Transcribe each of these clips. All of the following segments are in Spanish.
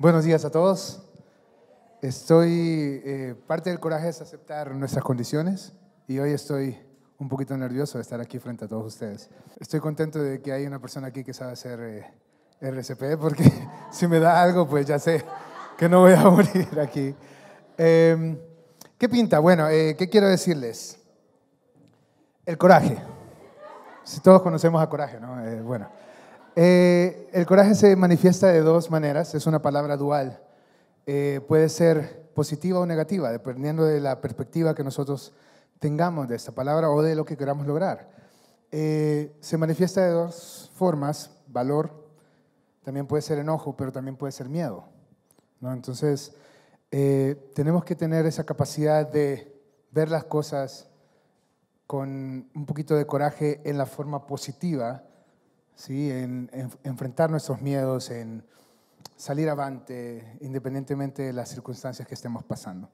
Buenos días a todos. Estoy, eh, parte del coraje es aceptar nuestras condiciones y hoy estoy un poquito nervioso de estar aquí frente a todos ustedes. Estoy contento de que hay una persona aquí que sabe hacer eh, RCP porque si me da algo pues ya sé que no voy a morir aquí. Em, ¿Qué pinta? Bueno, eh, ¿qué quiero decirles? El coraje. Si todos conocemos a coraje, ¿no? bueno. Eh, el coraje se manifiesta de dos maneras, es una palabra dual. Eh, puede ser positiva o negativa, dependiendo de la perspectiva que nosotros tengamos de esta palabra o de lo que queramos lograr. Eh, se manifiesta de dos formas, valor, también puede ser enojo, pero también puede ser miedo. Entonces, tenemos que tener esa capacidad de ver las cosas con un poquito de coraje en la forma positiva ¿sí? En, enfrentar nuestros miedos, en salir avante, independientemente de las circunstancias que estemos pasando.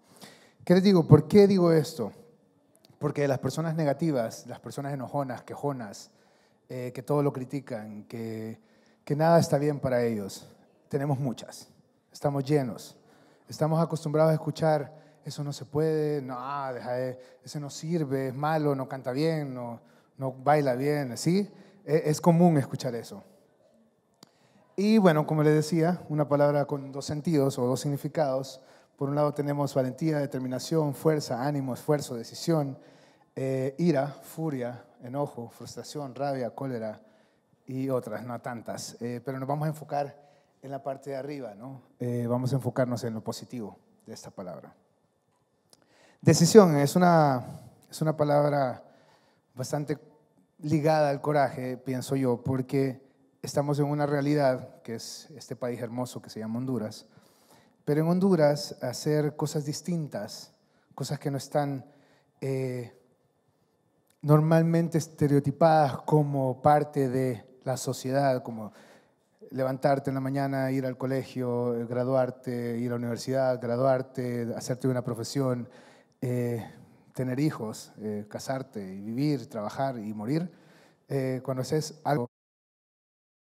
¿Qué les digo? ¿Por qué digo esto? Porque las personas negativas, las personas enojonas, quejonas, eh, que todo lo critican, que, nada está bien para ellos, tenemos muchas, estamos llenos, estamos acostumbrados a escuchar eso no se puede, no, deja de, ese no sirve, es malo, no canta bien, no, no baila bien, ¿sí? Eh, es común escuchar eso. Y bueno, como le decía, una palabra con dos sentidos o dos significados. Por un lado tenemos valentía, determinación, fuerza, ánimo, esfuerzo, decisión, eh, ira, furia, enojo, frustración, rabia, cólera y otras, no tantas. Eh, pero nos vamos a enfocar en la parte de arriba, ¿no? vamos a enfocarnos en lo positivo de esta palabra. Decisión es una, es una palabra bastante ligada al coraje, pienso yo, porque estamos en una realidad que es este país hermoso que se llama Honduras, pero en Honduras hacer cosas distintas, cosas que no están eh, normalmente estereotipadas como parte de la sociedad, como levantarte en la mañana, ir al colegio, graduarte, ir a la universidad, graduarte, hacerte una profesión. Eh, tener hijos, eh, casarte vivir, trabajar y morir, eh, cuando haces algo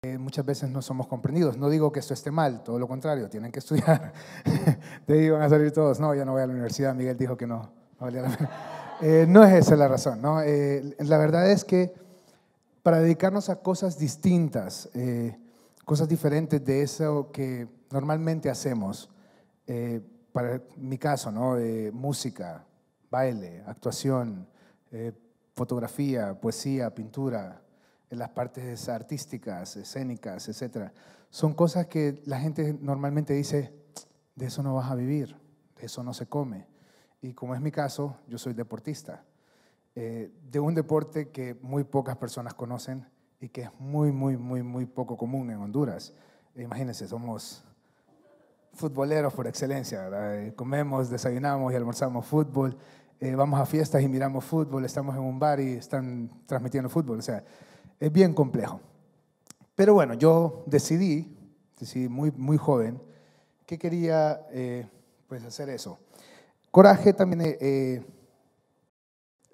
que muchas veces no somos comprendidos. No digo que esto esté mal, todo lo contrario, tienen que estudiar. Te digo, van a salir todos, no, ya no voy a la universidad, Miguel dijo que no, no valía la pena. Eh, no es esa la razón, eh, la verdad es que para dedicarnos a cosas distintas, cosas diferentes de eso que normalmente hacemos, para mi caso, ¿no? música, baile, actuación, eh, fotografía, poesía, pintura, en las partes artísticas, escénicas, etc. Son cosas que la gente normalmente dice, de eso no vas a vivir, de eso no se come. Y como es mi caso, yo soy deportista, eh, de un deporte que muy pocas personas conocen y que es muy, muy, muy, muy poco común en Honduras. Imagínense, somos futboleros por excelencia, ¿verdad? Eh, comemos, desayunamos y almorzamos fútbol eh, vamos a fiestas y miramos fútbol, estamos en un bar y están transmitiendo fútbol. O sea, es bien complejo. Pero bueno, yo decidí, decidí muy, muy joven, que quería eh, pues hacer eso. Coraje también eh,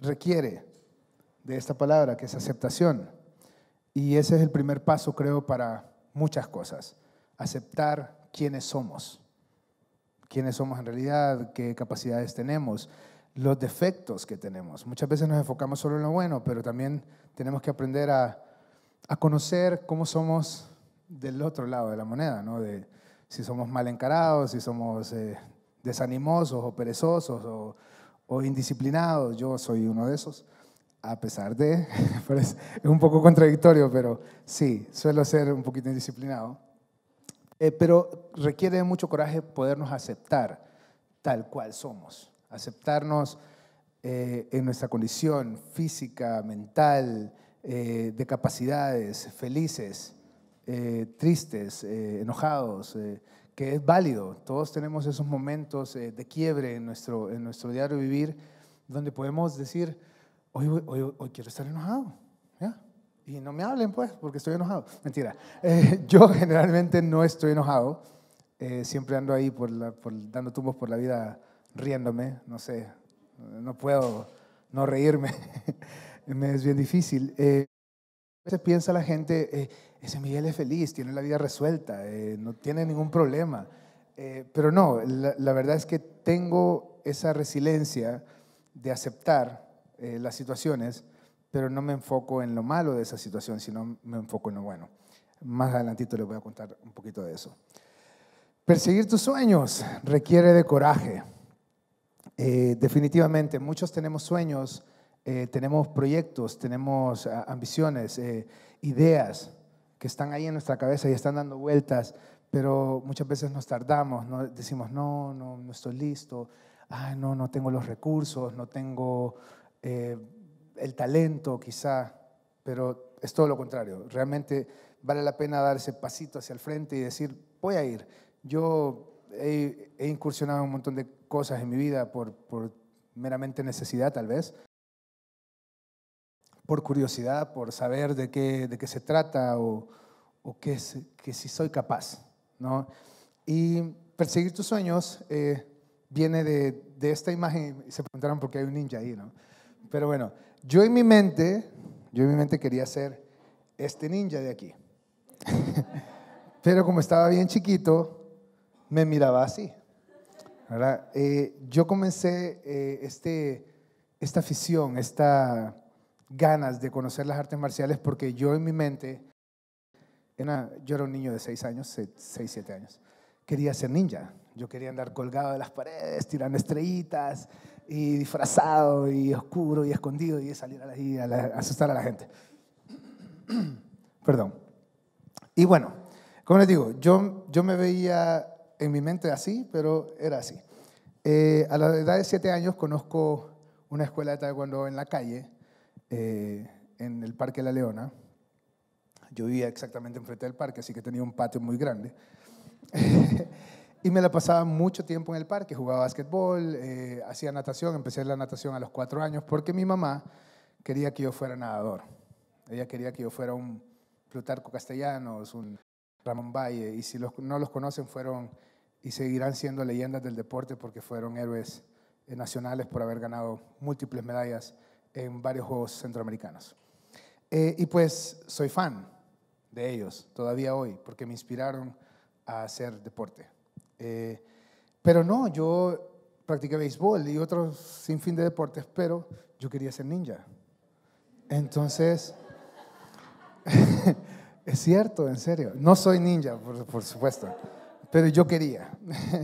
requiere de esta palabra, que es aceptación. Y ese es el primer paso, creo, para muchas cosas. Aceptar quiénes somos, quiénes somos en realidad, qué capacidades tenemos los defectos que tenemos. Muchas veces nos enfocamos solo en lo bueno, pero también tenemos que aprender a, a conocer cómo somos del otro lado de la moneda, ¿no? De si somos mal encarados, si somos eh, desanimosos o perezosos o, o, indisciplinados. Yo soy uno de esos, a pesar de, es un poco contradictorio, pero sí, suelo ser un poquito indisciplinado. Eh, pero requiere mucho coraje podernos aceptar tal cual somos aceptarnos eh, en nuestra condición física, mental, eh, de capacidades, felices, eh, tristes, enojados, que es válido. Todos tenemos esos momentos de quiebre en nuestro, en nuestro diario vivir donde podemos decir, hoy, hoy, hoy quiero estar enojado. Y no me hablen pues, porque estoy enojado. Mentira. yo generalmente no estoy enojado. siempre ando ahí por la, por, dando tumbos por la vida riéndome, no sé, no puedo no reírme, me es bien difícil. Eh, a veces piensa la gente, eh, ese Miguel es feliz, tiene la vida resuelta, eh, no tiene ningún problema, pero no, la, la, verdad es que tengo esa resiliencia de aceptar las situaciones, pero no me enfoco en lo malo de esa situación, sino me enfoco en lo bueno. Más adelantito les voy a contar un poquito de eso. Perseguir tus sueños requiere de coraje. Eh, definitivamente, muchos tenemos sueños, eh, tenemos proyectos, tenemos ah, ambiciones, eh, ideas que están ahí en nuestra cabeza y están dando vueltas, pero muchas veces nos tardamos, ¿no? decimos, no, no, no estoy listo, ah no, no tengo los recursos, no tengo el talento quizá, pero es todo lo contrario, realmente vale la pena dar ese pasito hacia el frente y decir, voy a ir. Yo he, incursionado en un montón de cosas en mi vida por, meramente necesidad tal vez, por curiosidad, por saber de qué, de qué se trata o, qué es, que si soy capaz. ¿no? Y perseguir tus sueños eh, viene de, esta imagen, y se preguntaron por qué hay un ninja ahí, ¿no? Pero bueno, yo en mi mente, yo en mi mente quería ser este ninja de aquí. Pero como estaba bien chiquito, me miraba así. Eh, yo comencé eh, este, esta afición, estas ganas de conocer las artes marciales porque yo en mi mente, era, yo era un niño de 6 años, 6, 7 años, quería ser ninja. Yo quería andar colgado de las paredes, tirando estrellitas, y disfrazado, y oscuro, y escondido, y salir a, asustar a la gente. Perdón. Y bueno, como les digo, yo, yo me veía en mi mente así, pero era así. Eh, a la edad de siete años conozco una escuela de taekwondo en la calle, eh, en el Parque La Leona. Yo vivía exactamente enfrente del parque, así que tenía un patio muy grande. y me la pasaba mucho tiempo en el parque, jugaba básquetbol, eh, hacía natación, empecé la natación a los cuatro años porque mi mamá quería que yo fuera nadador. Ella quería que yo fuera un Plutarco Castellanos, un Ramón Valle, y si no los conocen fueron y seguirán siendo leyendas del deporte porque fueron héroes nacionales por haber ganado múltiples medallas en varios Juegos Centroamericanos. Eh, y pues soy fan de ellos todavía hoy porque me inspiraron a hacer deporte. Eh, pero no, yo practiqué béisbol y otros sin fin de deportes, pero yo quería ser ninja. Entonces, es cierto, en serio. No soy ninja, por, por supuesto pero yo quería.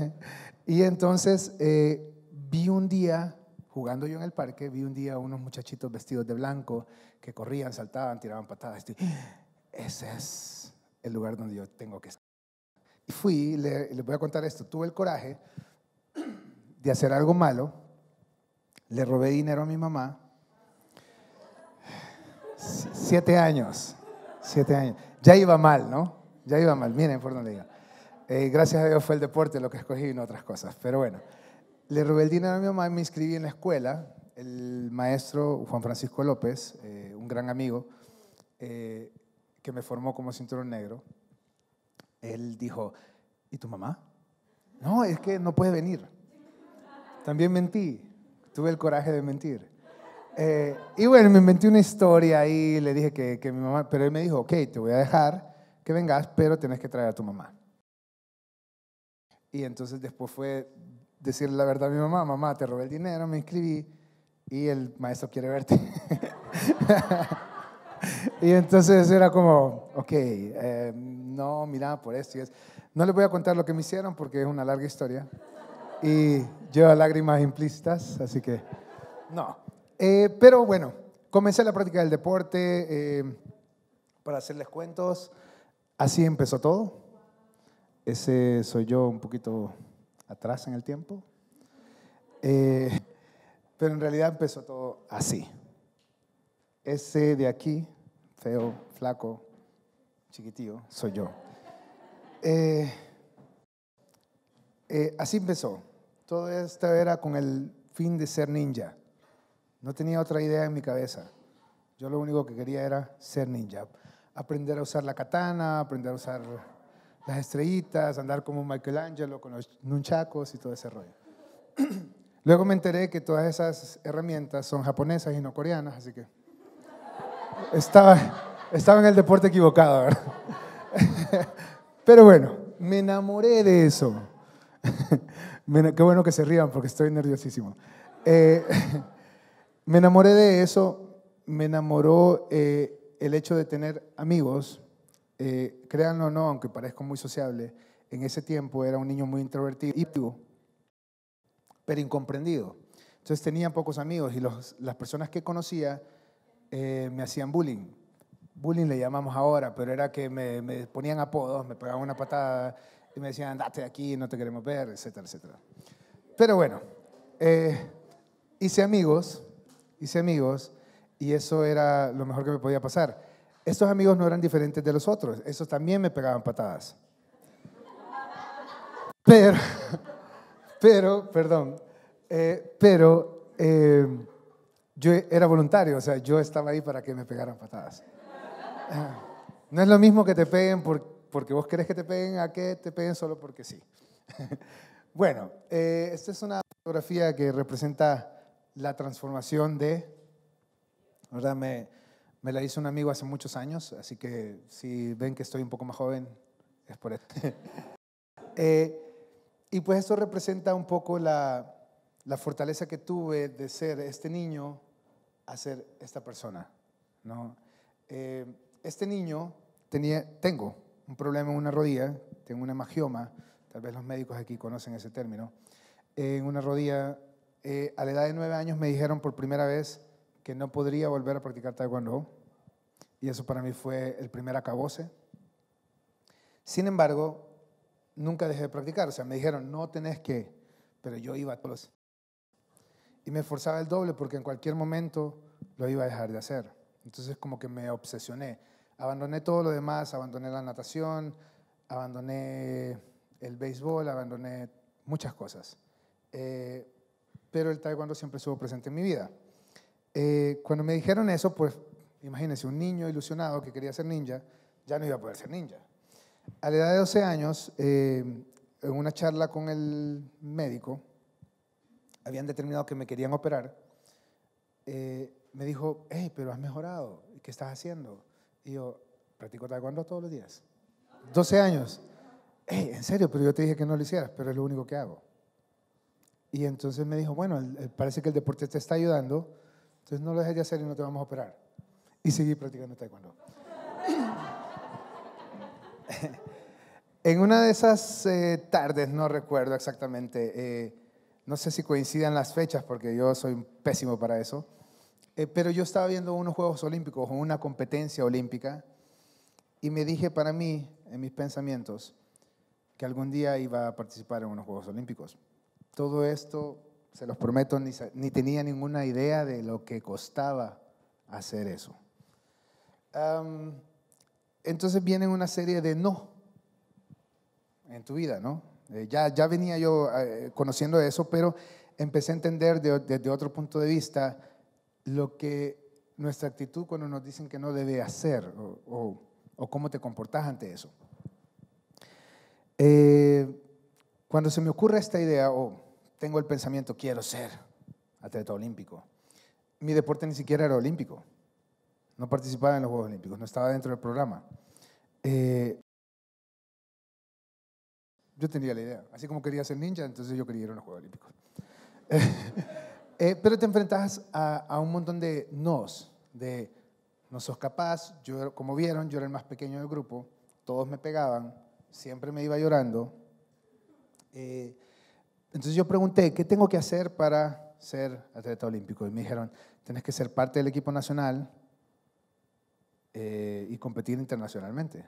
y entonces eh, vi un día, jugando yo en el parque, vi un día unos muchachitos vestidos de blanco que corrían, saltaban, tiraban patadas. ese es el lugar donde yo tengo que estar. Y fui, les le voy a contar esto, tuve el coraje de hacer algo malo, le robé dinero a mi mamá, siete años, siete años. Ya iba mal, ¿no? Ya iba mal, miren por donde iba. Eh, gracias a Dios fue el deporte lo que escogí y no otras cosas. Pero bueno, le robé el dinero a mi mamá y me inscribí en la escuela. El maestro Juan Francisco López, eh, un gran amigo, eh, que me formó como cinturón negro, él dijo, ¿y tu mamá? No, es que no puede venir. También mentí, tuve el coraje de mentir. y bueno, me inventé una historia y le dije que, que, mi mamá, pero él me dijo, ok, te voy a dejar que vengas, pero tenés que traer a tu mamá. Y entonces después fue decirle la verdad a mi mamá, mamá, te robé el dinero, me inscribí y el maestro quiere verte. y entonces era como, ok, eh, no, mira, por esto y es. No les voy a contar lo que me hicieron porque es una larga historia y lleva lágrimas implícitas, así que no. Eh, pero bueno, comencé la práctica del deporte eh, para hacerles cuentos. Así empezó todo. Ese soy yo un poquito atrás en el tiempo. Eh, pero en realidad empezó todo así. Ese de aquí, feo, flaco, chiquitío, soy yo. Eh, eh, así empezó. Todo esto era con el fin de ser ninja. No tenía otra idea en mi cabeza. Yo lo único que quería era ser ninja. Aprender a usar la katana, aprender a usar las estrellitas, andar como Michelangelo con los nunchakos y todo ese rollo. Luego me enteré que todas esas herramientas son japonesas y no coreanas, así que estaba, estaba en el deporte equivocado, Pero bueno, me enamoré de eso. Qué bueno que se rían porque estoy nerviosísimo. Eh, me enamoré de eso, me enamoró eh, el hecho de tener amigos eh, créanlo o no, aunque parezco muy sociable, en ese tiempo era un niño muy introvertido, pero incomprendido. Entonces tenía pocos amigos y las personas que conocía eh, me hacían bullying. Bullying le llamamos ahora, pero era que me, ponían apodos, me pegaban una patada y me decían, andate de aquí, no te queremos ver, etcétera, etcétera. Pero bueno, eh, hice amigos, hice amigos y eso era lo mejor que me podía pasar. Estos amigos no eran diferentes de los otros, esos también me pegaban patadas. Pero, pero, perdón, eh, pero eh, yo era voluntario, o sea, yo estaba ahí para que me pegaran patadas. Ah, no es lo mismo que te peguen porque vos querés que te peguen a que te peguen solo porque sí. Bueno, eh, esta es una fotografía que representa la transformación de, ¿verdad? Me, me la hizo un amigo hace muchos años, así que si ven que estoy un poco más joven, es por eso. Eh, y pues esto representa un poco la, fortaleza que tuve de ser este niño a ser esta persona. ¿no? Eh, este niño tenía, tengo un problema en una rodilla, tengo una magioma, tal vez los médicos aquí conocen ese término. En una rodilla, eh, a la edad de nueve años me dijeron por primera vez, que no podría volver a practicar taekwondo. Y eso para mí fue el primer acabose. Sin embargo, nunca dejé de practicar. O sea, me dijeron, no tenés que, pero yo iba a todos. Y me esforzaba el doble porque en cualquier momento lo iba a dejar de hacer. Entonces como que me obsesioné. Abandoné todo lo demás, abandoné la natación, abandoné el béisbol, abandoné muchas cosas. Eh, pero el taekwondo siempre estuvo presente en mi vida. Eh, cuando me dijeron eso, pues imagínense, un niño ilusionado que quería ser ninja, ya no iba a poder ser ninja. A la edad de 12 años, eh, en una charla con el médico, habían determinado que me querían operar. Eh, me dijo, hey, pero has mejorado, ¿qué estás haciendo? Y yo, practico taekwondo todos los días. 12 años. Hey, en serio, pero yo te dije que no lo hicieras, pero es lo único que hago. Y entonces me dijo, bueno, parece que el deporte te está ayudando entonces no lo dejes de hacer y no te vamos a operar. Y seguir practicando taekwondo. en una de esas eh, tardes, no recuerdo exactamente, eh, no sé si coincidan las fechas porque yo soy pésimo para eso, eh, pero yo estaba viendo unos Juegos Olímpicos o una competencia olímpica y me dije para mí, en mis pensamientos, que algún día iba a participar en unos Juegos Olímpicos. Todo esto se los prometo, ni, ni tenía ninguna idea de lo que costaba hacer eso. entonces vienen una serie de no en tu vida, ¿no? Eh, ya, ya venía yo eh, conociendo eso, pero empecé a entender desde otro punto de vista lo que nuestra actitud cuando nos dicen que no debe hacer o, o, cómo te comportas ante eso. Eh, cuando se me ocurre esta idea, o tengo el pensamiento, quiero ser atleta olímpico. Mi deporte ni siquiera era olímpico. No participaba en los Juegos Olímpicos, no estaba dentro del programa. Eh, yo tenía la idea. Así como quería ser ninja, entonces yo quería ir a los Juegos Olímpicos. Eh, pero te enfrentas a, un montón de nos, de no sos capaz, yo, como vieron, yo era el más pequeño del grupo, todos me pegaban, siempre me iba llorando. Eh, entonces yo pregunté, ¿qué tengo que hacer para ser atleta olímpico? Y me dijeron, tienes que ser parte del equipo nacional eh, y competir internacionalmente.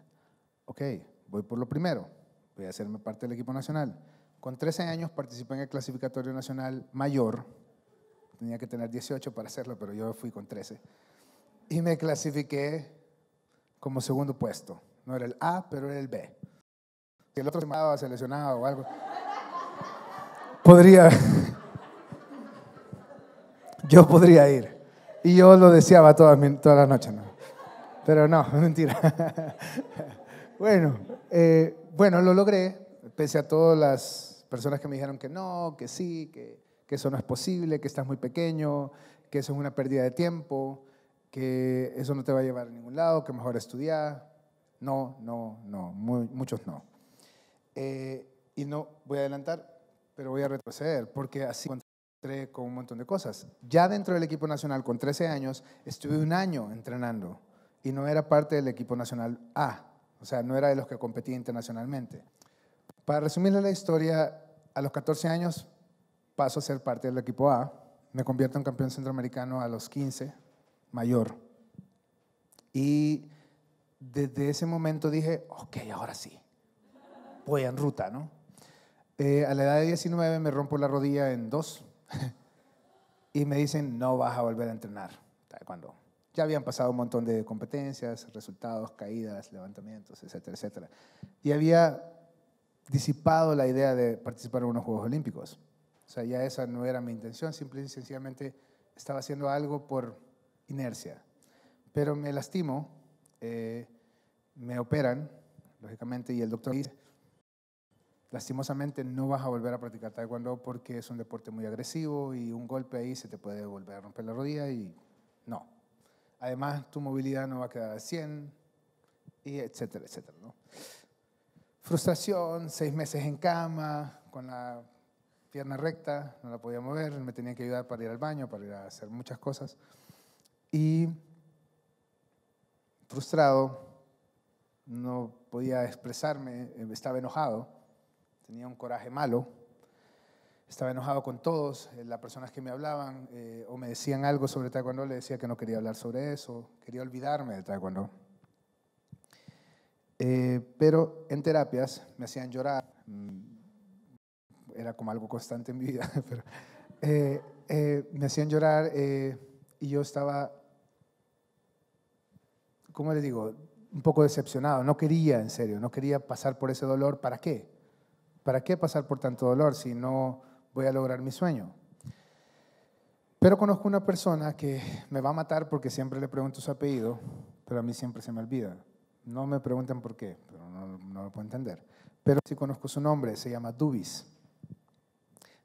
Ok, voy por lo primero, voy a hacerme parte del equipo nacional. Con 13 años participé en el clasificatorio nacional mayor, tenía que tener 18 para hacerlo, pero yo fui con 13. Y me clasifiqué como segundo puesto. No era el A, pero era el B. el otro se había seleccionado o algo podría, yo podría ir. Y yo lo deseaba todas, toda las noches. ¿no? Pero no, mentira. bueno, eh, bueno, lo logré, pese a todas las personas que me dijeron que no, que sí, que, que eso no es posible, que estás muy pequeño, que eso es una pérdida de tiempo, que eso no te va a llevar a ningún lado, que mejor estudiar. No, no, no, muchos no. Eh, y no, voy a adelantar, pero voy a retroceder, porque así encontré con un montón de cosas. Ya dentro del equipo nacional, con 13 años, estuve un año entrenando y no era parte del equipo nacional A, o sea, no era de los que competía internacionalmente. Para resumirle la historia, a los 14 años paso a ser parte del equipo A, me convierto en campeón centroamericano a los 15, mayor. Y desde ese momento dije, ok, ahora sí, voy en ruta, ¿no? Eh, a la edad de 19 me rompo la rodilla en dos y me dicen, no vas a volver a entrenar. Cuando ya habían pasado un montón de competencias, resultados, caídas, levantamientos, etcétera, etcétera. Y había disipado la idea de participar en unos Juegos Olímpicos. O sea, ya esa no era mi intención, simple y sencillamente estaba haciendo algo por inercia. Pero me lastimo, eh, me operan, lógicamente, y el doctor dice, lastimosamente no vas a volver a practicar taekwondo porque es un deporte muy agresivo y un golpe ahí se te puede volver a romper la rodilla y no. Además, tu movilidad no va a quedar al 100 y etcétera, etcétera. ¿no? Frustración, seis meses en cama, con la pierna recta, no la podía mover, me tenía que ayudar para ir al baño, para ir a hacer muchas cosas. Y frustrado, no podía expresarme, estaba enojado tenía un coraje malo, estaba enojado con todos, eh, las personas que me hablaban eh, o me decían algo sobre taekwondo, le decía que no quería hablar sobre eso, quería olvidarme de taekwondo. Eh, pero en terapias me hacían llorar, mm, era como algo constante en mi vida, eh, me hacían llorar y yo estaba, ¿cómo les digo? Un poco decepcionado, no quería en serio, no quería pasar por ese dolor, ¿para qué? ¿Para qué pasar por tanto dolor si no voy a lograr mi sueño? Pero conozco una persona que me va a matar porque siempre le pregunto su apellido, pero a mí siempre se me olvida. No me preguntan por qué, pero no, lo puedo entender. Pero sí conozco su nombre, se llama Dubis.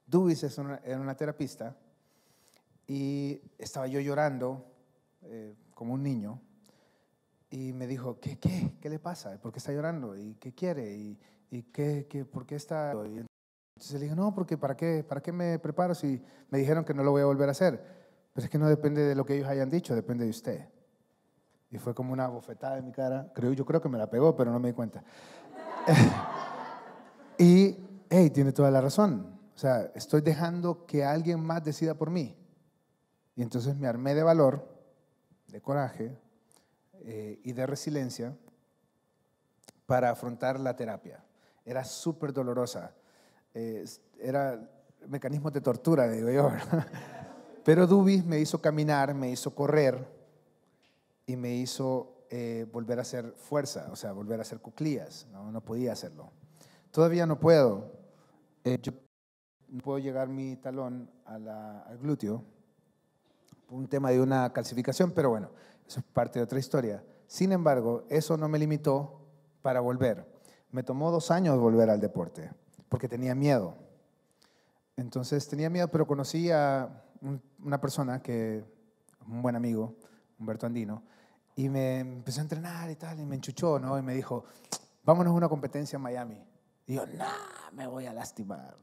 Dubis es una, era una terapista y estaba yo llorando eh, como un niño y me dijo, ¿qué, qué, qué le pasa? ¿Por qué está llorando? ¿Y qué quiere? Y, ¿y qué, qué, por qué está? entonces le dije, no, porque ¿para qué, ¿para qué me preparo si me dijeron que no lo voy a volver a hacer? Pero es que no depende de lo que ellos hayan dicho, depende de usted. Y fue como una bofetada en mi cara. Creo, yo creo que me la pegó, pero no me di cuenta. y, hey, tiene toda la razón. O sea, estoy dejando que alguien más decida por mí. Y entonces me armé de valor, de coraje eh, y de resiliencia para afrontar la terapia. Era súper dolorosa. Eh, era mecanismo de tortura, digo yo. Pero Dubis me hizo caminar, me hizo correr y me hizo eh, volver a hacer fuerza, o sea, volver a hacer cuclillas. No, podía hacerlo. Todavía no puedo. Eh, no puedo llegar mi talón a al glúteo por un tema de una calcificación, pero bueno, eso es parte de otra historia. Sin embargo, eso no me limitó para volver. Me tomó dos años volver al deporte, porque tenía miedo. Entonces tenía miedo, pero conocí a una persona que, un buen amigo, Humberto Andino, y me empezó a entrenar y tal, y me enchuchó, ¿no? Y me dijo, vámonos a una competencia en Miami. Y yo, no, me voy a lastimar.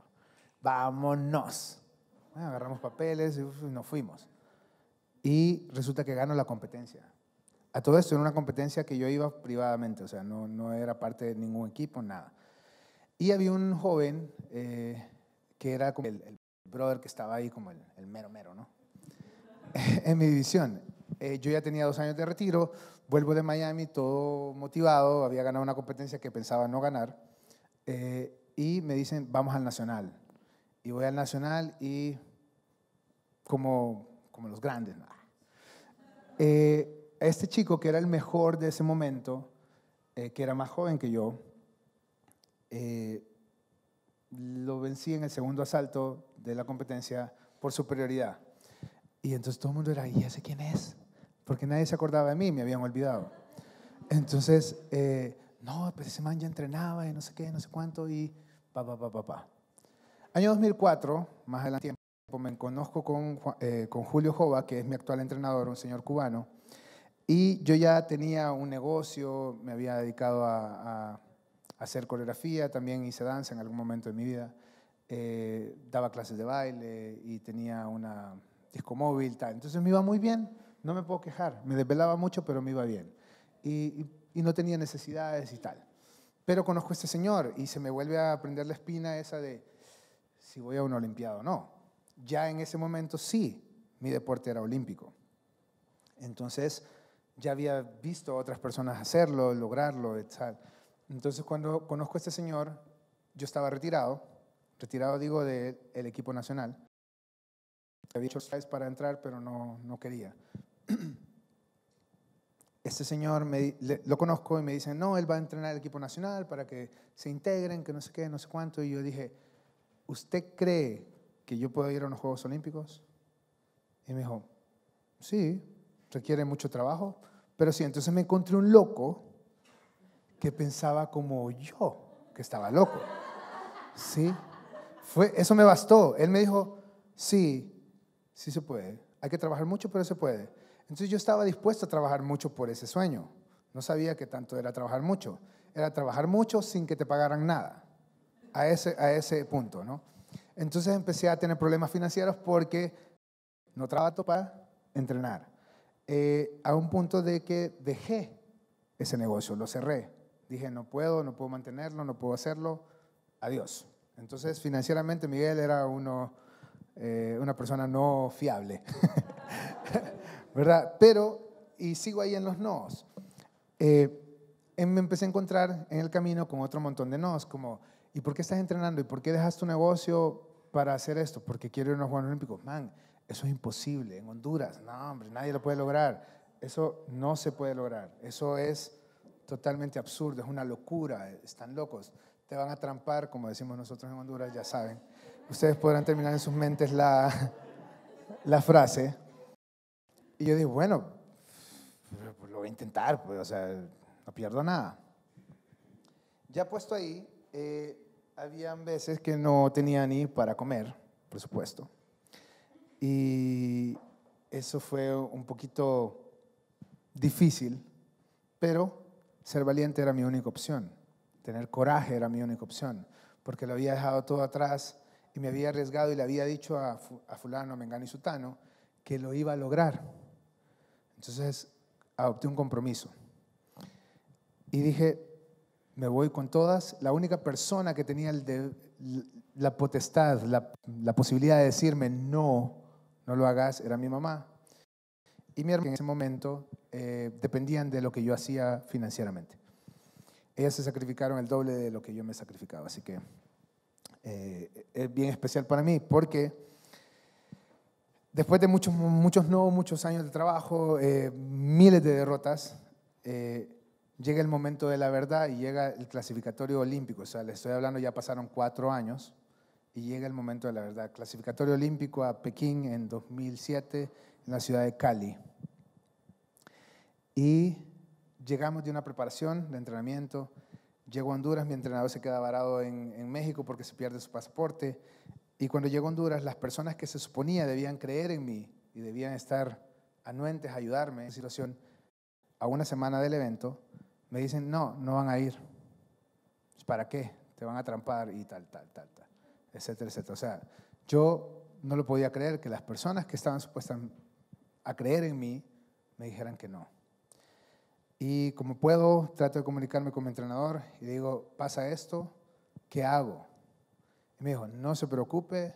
Vámonos. Ah, agarramos papeles y nos fuimos. Y resulta que gano la competencia. A todo esto era una competencia que yo iba privadamente, o sea, no, no era parte de ningún equipo, nada. Y había un joven eh, que era como el, brother que estaba ahí, como el, mero mero, ¿no? en mi división. Eh, yo ya tenía dos años de retiro, vuelvo de Miami todo motivado, había ganado una competencia que pensaba no ganar, eh, y me dicen, vamos al Nacional. Y voy al Nacional y como, como los grandes. ¿no? este chico, que era el mejor de ese momento, eh, que era más joven que yo, eh, lo vencí en el segundo asalto de la competencia por superioridad. Y entonces todo el mundo era, ¿y ese quién es? Porque nadie se acordaba de mí, me habían olvidado. Entonces, eh, no, pero ese man ya entrenaba y no sé qué, no sé cuánto, y pa, pa, pa, pa, pa. Año 2004, más adelante, me conozco con, con Julio Jova, que es mi actual entrenador, un señor cubano y yo ya tenía un negocio, me había dedicado a, hacer coreografía, también hice danza en algún momento de mi vida, eh, daba clases de baile y tenía una disco móvil, tal. Entonces me iba muy bien, no me puedo quejar, me desvelaba mucho, pero me iba bien. Y, no tenía necesidades y tal. Pero conozco a este señor y se me vuelve a prender la espina esa de si voy a una olimpiada o no. Ya en ese momento sí, mi deporte era olímpico. Entonces, ya había visto a otras personas hacerlo, lograrlo, etc. Entonces cuando conozco a este señor, yo estaba retirado, retirado digo del equipo nacional. Había hecho slides para entrar, pero no, no quería. Este señor me, lo conozco y me dice no, él va a entrenar al equipo nacional para que se integren, que no sé qué, no sé cuánto. Y yo dije, ¿usted cree que yo puedo ir a los Juegos Olímpicos? Y me dijo, sí, requiere mucho trabajo, pero sí, entonces me encontré un loco que pensaba como yo, que estaba loco. ¿Sí? Fue, eso me bastó. Él me dijo, sí, sí se puede. Hay que trabajar mucho, pero se puede. Entonces yo estaba dispuesto a trabajar mucho por ese sueño. No sabía que tanto era trabajar mucho. Era trabajar mucho sin que te pagaran nada. A ese, a ese punto, ¿no? Entonces empecé a tener problemas financieros porque no trabajo para entrenar. Eh, a un punto de que dejé ese negocio, lo cerré. Dije, no puedo, no puedo mantenerlo, no puedo hacerlo, adiós. Entonces, financieramente, Miguel era uno, eh, una persona no fiable, ¿verdad? Pero, y sigo ahí en los nos. Eh, em, me empecé a encontrar en el camino con otro montón de nos, como, ¿y por qué estás entrenando? ¿Y por qué dejas tu negocio para hacer esto? Porque quiero ir a los Juegos Olímpicos. Man, eso es imposible. En Honduras, no, hombre, nadie lo puede lograr. Eso no se puede lograr. Eso es totalmente absurdo, es una locura. Están locos. Te van a trampar, como decimos nosotros en Honduras, ya saben. Ustedes podrán terminar en sus mentes la, frase. Y yo dije, bueno, lo voy a intentar, pues, o sea, no pierdo nada. Ya puesto ahí, eh, habían veces que no tenía ni para comer, por supuesto. Y eso fue un poquito difícil, pero ser valiente era mi única opción. Tener coraje era mi única opción, porque lo había dejado todo atrás y me había arriesgado y le había dicho a, fulano, mengano y sutano que lo iba a lograr. Entonces adopté un compromiso y dije, me voy con todas. La única persona que tenía el de, la potestad, la posibilidad de decirme no, no lo hagas, era mi mamá. Y mi hermana en ese momento eh, dependían de lo que yo hacía financieramente. Ellas se sacrificaron el doble de lo que yo me sacrificaba, así que eh, es bien especial para mí porque después de muchos, muchos no, muchos años de trabajo, eh, miles de derrotas, llega el momento de la verdad y llega el clasificatorio olímpico. O sea, le estoy hablando, ya pasaron cuatro años y llega el momento de la verdad. Clasificatorio olímpico a Pekín en 2007 en la ciudad de Cali. Y llegamos de una preparación de entrenamiento. Llego a Honduras, mi entrenador se queda varado en, México porque se pierde su pasaporte. Y cuando llego a Honduras, las personas que se suponía debían creer en mí y debían estar anuentes a ayudarme en situación, a una semana del evento, me dicen, no, no van a ir. Pues, ¿Para qué? Te van a trampar y tal, tal, tal, tal etcétera, etcétera. O sea, yo no lo podía creer que las personas que estaban supuestas a creer en mí me dijeran que no. Y como puedo, trato de comunicarme con mi entrenador y digo, pasa esto, ¿qué hago? Y me dijo, no se preocupe,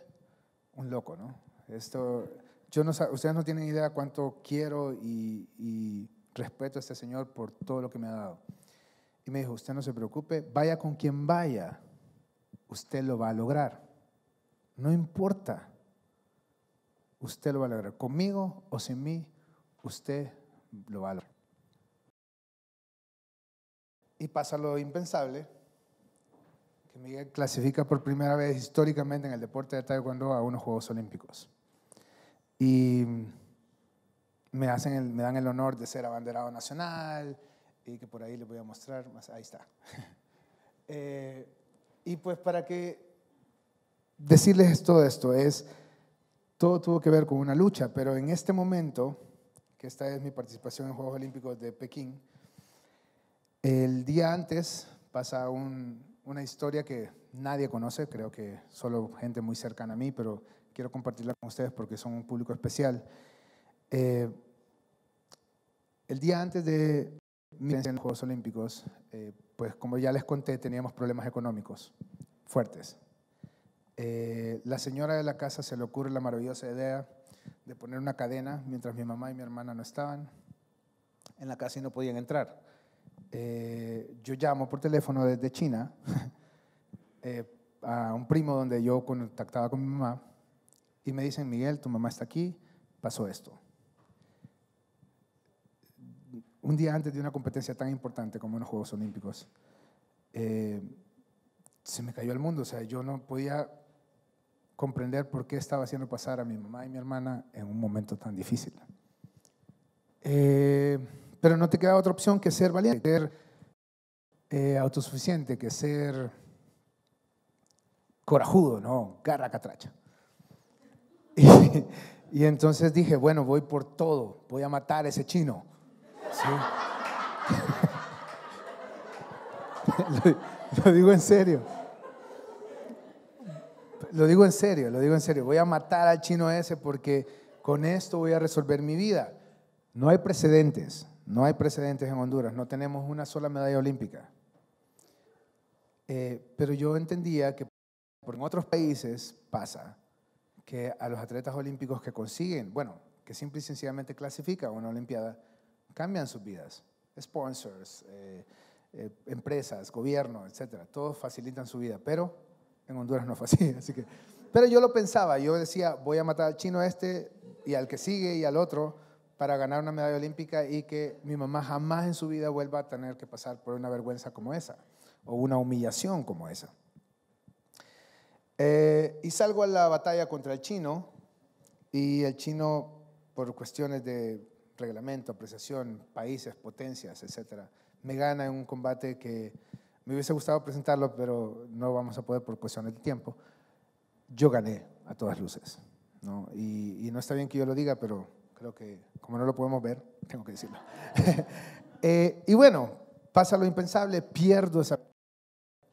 un loco, ¿no? Esto, yo no, ustedes no tienen idea cuánto quiero y respeto a este señor por todo lo que me ha dado. Y me dijo, usted no se preocupe, vaya con quien vaya, usted lo va a lograr. No importa. Usted lo va a lograr. Conmigo o sin mí, usted lo va a lograr. Y pasa lo impensable, que Miguel clasifica por primera vez históricamente en el deporte de taekwondo a unos Juegos Olímpicos. Y me, hacen me dan el honor de ser abanderado nacional y que por ahí les voy a mostrar, más, ahí está. Eh, y pues para que decirles todo esto es, todo tuvo que ver con una lucha, pero en este momento, que esta es mi participación en Juegos Olímpicos de Pekín, el día antes pasa una historia que nadie conoce, creo que solo gente muy cercana a mí, pero quiero compartirla con ustedes porque son un público especial. Eh, el día antes de mi en los Juegos Olímpicos, eh, pues como ya les conté, teníamos problemas económicos fuertes. Eh, la señora de la casa se le ocurre la maravillosa idea de poner una cadena mientras mi mamá y mi hermana no estaban en la casa y no podían entrar. Eh, yo llamo por teléfono desde China eh, a un primo donde yo contactaba con mi mamá y me dicen, Miguel, tu mamá está aquí, pasó esto. Un día antes de una competencia tan importante como los Juegos Olímpicos, se me cayó el mundo, o sea, yo no podía comprender por qué estaba haciendo pasar a mi mamá y mi hermana en un momento tan difícil. Eh, pero no te queda otra opción que ser valiente, ser eh, autosuficiente, que ser corajudo, no, garra catracha. Y, entonces dije, bueno, voy por todo, voy a matar a ese chino. lo digo en serio lo digo en serio, lo digo en serio. Voy a matar al chino ese porque con esto voy a resolver mi vida. No hay precedentes, no hay precedentes en Honduras. No tenemos una sola medalla olímpica. Eh, pero yo entendía que en otros países pasa que a los atletas olímpicos que consiguen, bueno, que simple y sencillamente clasifican una Olimpiada, cambian sus vidas. Sponsors, eh, eh, empresas, gobierno, etcétera, todos facilitan su vida, pero en Honduras no fue así, así que. Pero yo lo pensaba, yo decía, voy a matar al chino este y al que sigue y al otro para ganar una medalla olímpica y que mi mamá jamás en su vida vuelva a tener que pasar por una vergüenza como esa o una humillación como esa. Eh, y salgo a la batalla contra el chino y el chino, por cuestiones de reglamento, apreciación, países, potencias, etcétera, me gana en un combate que me hubiese gustado presentarlo, pero no vamos a poder por cuestión de tiempo. Yo gané a todas luces. ¿no? Y, no está bien que yo lo diga, pero creo que como no lo podemos ver, tengo que decirlo. Eh, y bueno, pasa lo impensable, pierdo esa...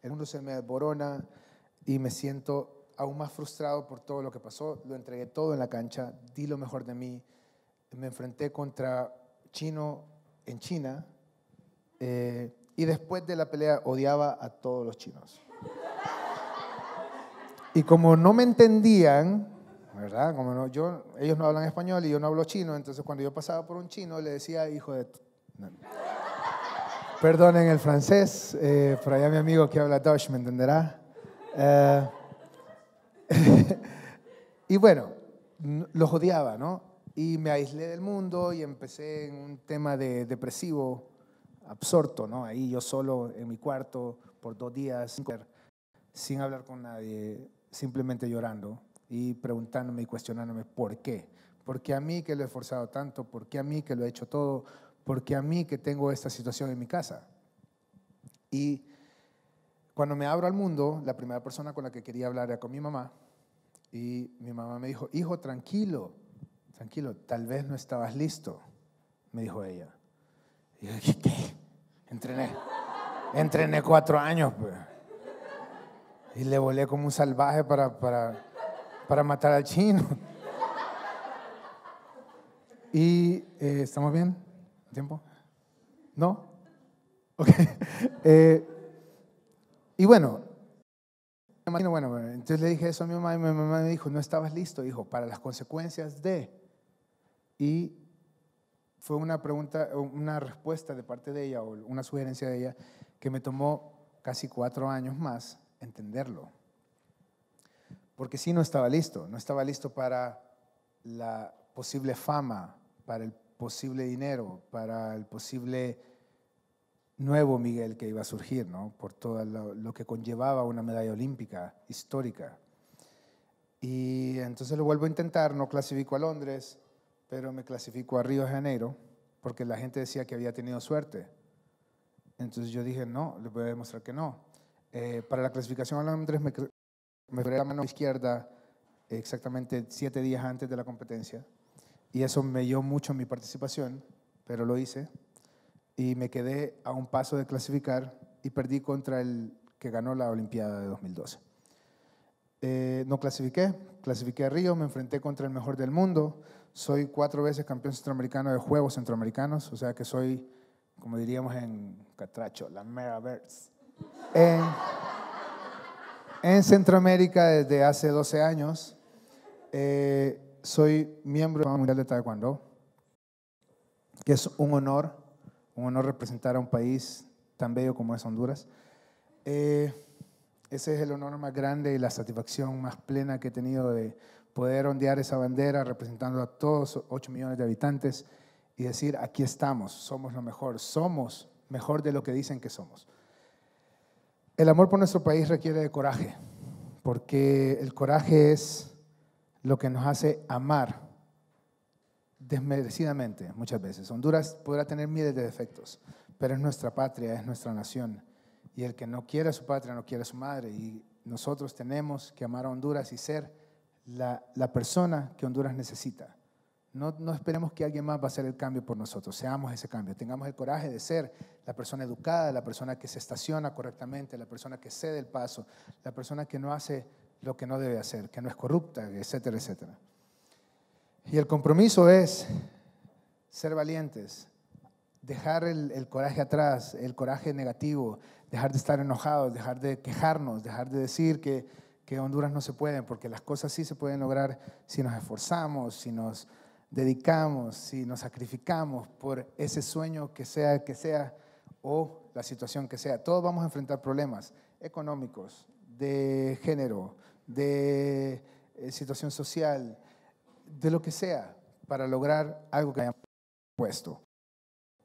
El mundo se me desborona y me siento aún más frustrado por todo lo que pasó. Lo entregué todo en la cancha, di lo mejor de mí. Me enfrenté contra Chino en China. Eh, y después de la pelea odiaba a todos los chinos. Y como no me entendían, ¿verdad? Como yo, ellos no hablan español y yo no hablo chino, entonces cuando yo pasaba por un chino le decía, hijo de... Perdonen el francés, eh, por allá mi amigo que habla Dutch me entenderá. Eh, y bueno, los odiaba, ¿no? Y me aislé del mundo y empecé en un tema de depresivo absorto, ¿no? Ahí yo solo en mi cuarto por dos días, sin, hablar con nadie, simplemente llorando y preguntándome y cuestionándome por qué. ¿Por qué a mí que lo he esforzado tanto? ¿Por qué a mí que lo he hecho todo? ¿Por qué a mí que tengo esta situación en mi casa? Y cuando me abro al mundo, la primera persona con la que quería hablar era con mi mamá. Y mi mamá me dijo, hijo, tranquilo, tranquilo, tal vez no estabas listo, me dijo ella. Y yo ¿qué? Entrené, entrené cuatro años. Pues. Y le volé como un salvaje para, para, matar al chino. ¿Y eh, estamos bien? ¿Tiempo? ¿No? Ok. Eh, y bueno, bueno, entonces le dije eso a mi mamá y mi mamá me dijo, no estabas listo, hijo, para las consecuencias de... Y fue una pregunta, una respuesta de parte de ella o una sugerencia de ella que me tomó casi cuatro años más entenderlo. Porque sí no estaba listo, no estaba listo para la posible fama, para el posible dinero, para el posible nuevo Miguel que iba a surgir, ¿no? Por todo lo, lo que conllevaba una medalla olímpica histórica. Y entonces lo vuelvo a intentar, no clasifico a Londres, pero me clasificó a Río de Janeiro porque la gente decía que había tenido suerte. Entonces yo dije, no, les voy a demostrar que no. Eh, para la clasificación a Londres me, quedé la mano izquierda exactamente siete días antes de la competencia y eso me dio mucho mi participación, pero lo hice y me quedé a un paso de clasificar y perdí contra el que ganó la Olimpiada de 2012. Eh, no clasifiqué, clasifiqué a Río, me enfrenté contra el mejor del mundo, soy cuatro veces campeón centroamericano de Juegos Centroamericanos, o sea que soy, como diríamos en Catracho, la mera Birds. En, Centroamérica desde hace 12 años. Eh, soy miembro del Mundial de Taekwondo, que es un honor, un honor representar a un país tan bello como es Honduras. Eh, ese es el honor más grande y la satisfacción más plena que he tenido de poder ondear esa bandera representando a todos 8 millones de habitantes y decir, aquí estamos, somos lo mejor, somos mejor de lo que dicen que somos. El amor por nuestro país requiere de coraje, porque el coraje es lo que nos hace amar desmerecidamente muchas veces. Honduras podrá tener miles de defectos, pero es nuestra patria, es nuestra nación. Y el que no quiere a su patria, no quiere a su madre. Y nosotros tenemos que amar a Honduras y ser la, persona que Honduras necesita. No, esperemos que alguien más va a hacer el cambio por nosotros, seamos ese cambio, tengamos el coraje de ser la persona educada, la persona que se estaciona correctamente, la persona que cede el paso, la persona que no hace lo que no debe hacer, que no es corrupta, etcétera, etcétera. Y el compromiso es ser valientes, dejar el, el coraje atrás, el coraje negativo, dejar de estar enojados, dejar de quejarnos, dejar de decir que que Honduras no se pueden, porque las cosas sí se pueden lograr si nos esforzamos, si nos dedicamos, si nos sacrificamos por ese sueño que sea el que sea o la situación que sea. Todos vamos a enfrentar problemas económicos, de género, de eh, situación social, de lo que sea, para lograr algo que hayamos puesto.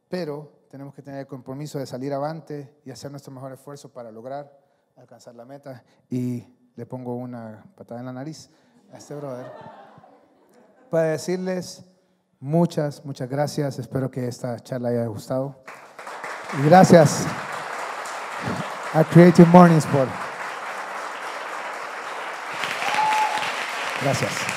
Pero tenemos que tener el compromiso de salir avante y hacer nuestro mejor esfuerzo para lograr alcanzar la meta y le pongo una patada en la nariz a este brother, para decirles muchas, muchas gracias. Espero que esta charla haya gustado. Y gracias a Creative Mornings por... Gracias.